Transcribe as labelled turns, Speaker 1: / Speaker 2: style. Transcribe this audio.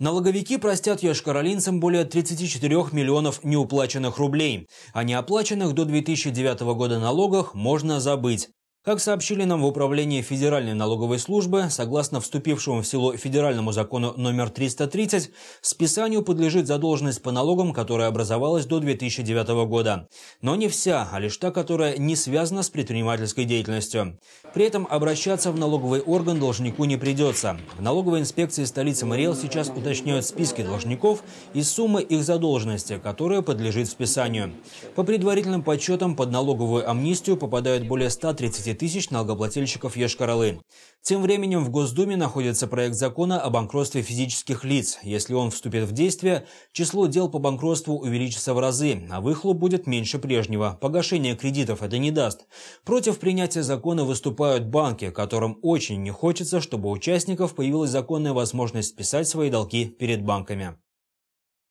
Speaker 1: Налоговики простят йошкаролинцам более 34 миллионов неуплаченных рублей. О неоплаченных до 2009 года налогах можно забыть. Как сообщили нам в Управлении Федеральной налоговой службы, согласно вступившему в силу федеральному закону номер 330, списанию подлежит задолженность по налогам, которая образовалась до 2009 года. Но не вся, а лишь та, которая не связана с предпринимательской деятельностью. При этом обращаться в налоговый орган должнику не придется. В налоговой инспекции столицы Мариэл сейчас уточняют списки должников и суммы их задолженности, которая подлежит списанию. По предварительным подсчетам под налоговую амнистию попадают более 130 15 тысяч налогоплательщиков йошкар Тем временем в Госдуме находится проект закона о банкротстве физических лиц. Если он вступит в действие, число дел по банкротству увеличится в разы, а выхлоп будет меньше прежнего. Погашение кредитов это не даст. Против принятия закона выступают банки, которым очень не хочется, чтобы у участников появилась законная возможность списать свои долги перед банками.